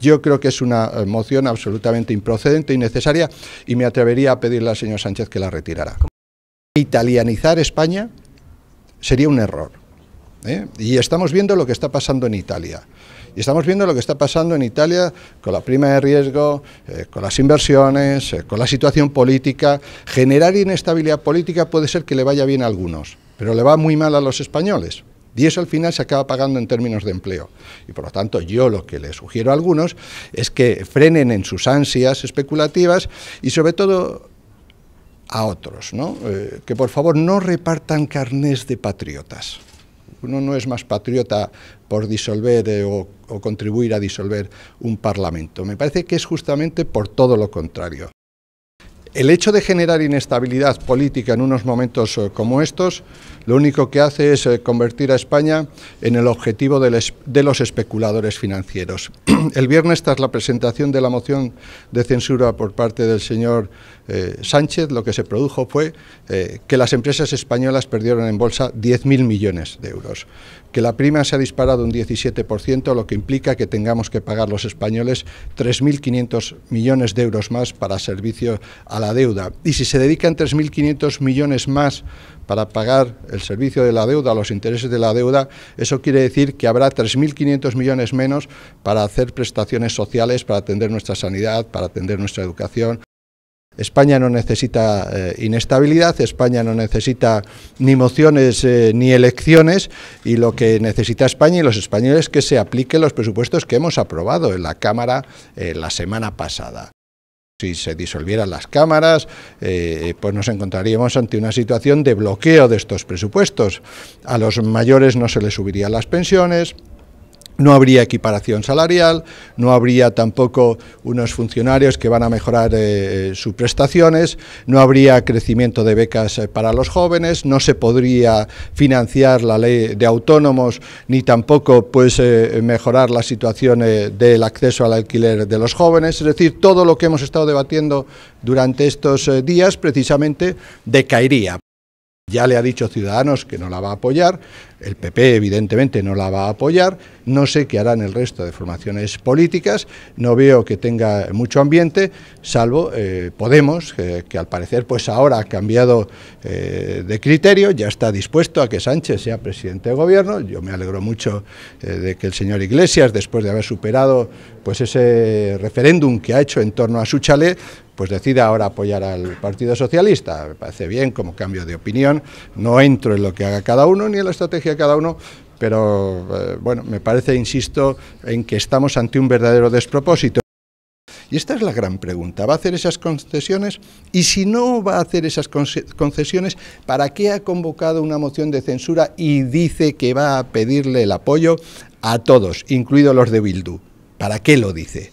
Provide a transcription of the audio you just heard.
Yo creo que es una eh, moción absolutamente improcedente, innecesaria, y me atrevería a pedirle al señor Sánchez que la retirara. Italianizar España sería un error. ¿eh? Y estamos viendo lo que está pasando en Italia. Y estamos viendo lo que está pasando en Italia con la prima de riesgo, eh, con las inversiones, con la situación política. Generar inestabilidad política puede ser que le vaya bien a algunos, pero le va muy mal a los españoles. Y eso al final se acaba pagando en términos de empleo. Y por lo tanto yo lo que le sugiero a algunos es que frenen en sus ansias especulativas y sobre todo a otros, ¿no? Eh, que por favor no repartan carnés de patriotas. Uno no es más patriota por disolver eh, o contribuir a disolver un parlamento. Me parece que es justamente por todo lo contrario. El hecho de generar inestabilidad política en unos momentos eh, como estos, lo único que hace es eh, convertir a España en el objetivo de los especuladores financieros. El viernes, tras la presentación de la moción de censura por parte del señor eh, Sánchez lo que se produjo fue eh, que las empresas españolas perdieron en bolsa 10.000 millones de euros, que la prima se ha disparado un 17%, lo que implica que tengamos que pagar los españoles 3.500 millones de euros más para servicio a la deuda. Y si se dedican 3.500 millones más para pagar el servicio de la deuda, los intereses de la deuda, eso quiere decir que habrá 3.500 millones menos para hacer prestaciones sociales, para atender nuestra sanidad, para atender nuestra educación, España no necesita eh, inestabilidad, España no necesita ni mociones eh, ni elecciones y lo que necesita España y los españoles es que se apliquen los presupuestos que hemos aprobado en la Cámara eh, la semana pasada. Si se disolvieran las cámaras, pues nos encontraríamos ante una situación de bloqueo de estos presupuestos. A los mayores no se les subirían las pensiones, no habría equiparación salarial, no habría tampoco unos funcionarios que van a mejorar eh, eh, sus prestaciones, no habría crecimiento de becas eh, para los jóvenes, no se podría financiar la ley de autónomos ni tampoco pues, mejorar la situación del acceso al alquiler de los jóvenes. Es decir, todo lo que hemos estado debatiendo durante estos días precisamente decaería. Ya le ha dicho Ciudadanos que no la va a apoyar, el PP, evidentemente, no la va a apoyar. No sé qué harán el resto de formaciones políticas. No veo que tenga mucho ambiente, salvo eh, Podemos, que al parecer pues ahora ha cambiado eh, de criterio, ya está dispuesto a que Sánchez sea presidente de gobierno. Yo me alegro mucho eh, de que el señor Iglesias, después de haber superado pues ese referéndum que ha hecho en torno a su chalet, pues decida ahora apoyar al Partido Socialista. Me parece bien como cambio de opinión. No entro en lo que haga cada uno ni en la estrategia a cada uno, pero eh, bueno, me parece, insisto, en que estamos ante un verdadero despropósito. Y esta es la gran pregunta. ¿Va a hacer esas concesiones? Y si no va a hacer esas concesiones, ¿para qué ha convocado una moción de censura y dice que va a pedirle el apoyo a todos, incluidos los de Bildu? ¿Para qué lo dice?